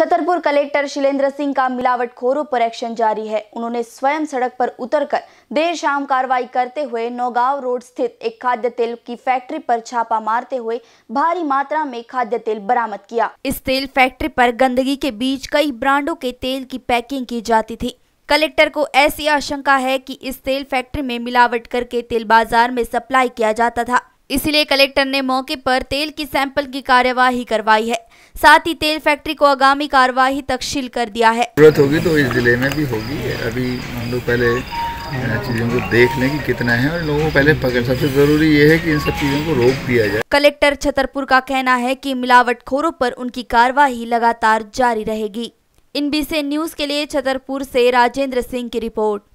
Chhatarpur collector शिलेंद्र Singh का मिलावट खोरों पर एक्शन जारी है उन्होंने स्वयं सड़क पर उतरकर देर शाम कार्रवाई करते हुए नौगांव रोड स्थित एक खाद्य तेल की फैक्ट्री पर छापा मारते हुए भारी मात्रा में खाद्य तेल बरामद किया इस तेल फैक्ट्री पर गंदगी के बीच कई ब्रांडों के तेल की पैकिंग की जाती थी कलेक्टर को ऐसी आशंका है की इस तेल फैक्ट्री में मिलावट करके तेल बाजार में सप्लाई किया जाता था इसलिए कलेक्टर ने मौके पर तेल की सैंपल की कार्यवाही करवाई है साथ ही तेल फैक्ट्री को आगामी कार्यवाही तक सील कर दिया है जरूरत होगी तो इस जिले में भी होगी अभी हम लोग पहले चीजों को देख लें कि कितना है और लोगों को पहले पकड़ सबसे जरूरी ये है कि इन सब चीजों को रोक दिया जाए कलेक्टर छतरपुर का कहना है मिलावट मिलावटखोरों पर उनकी कार्यवाही लगातार जारी रहेगी इन न्यूज के लिए छतरपुर ऐसी राजेंद्र सिंह की रिपोर्ट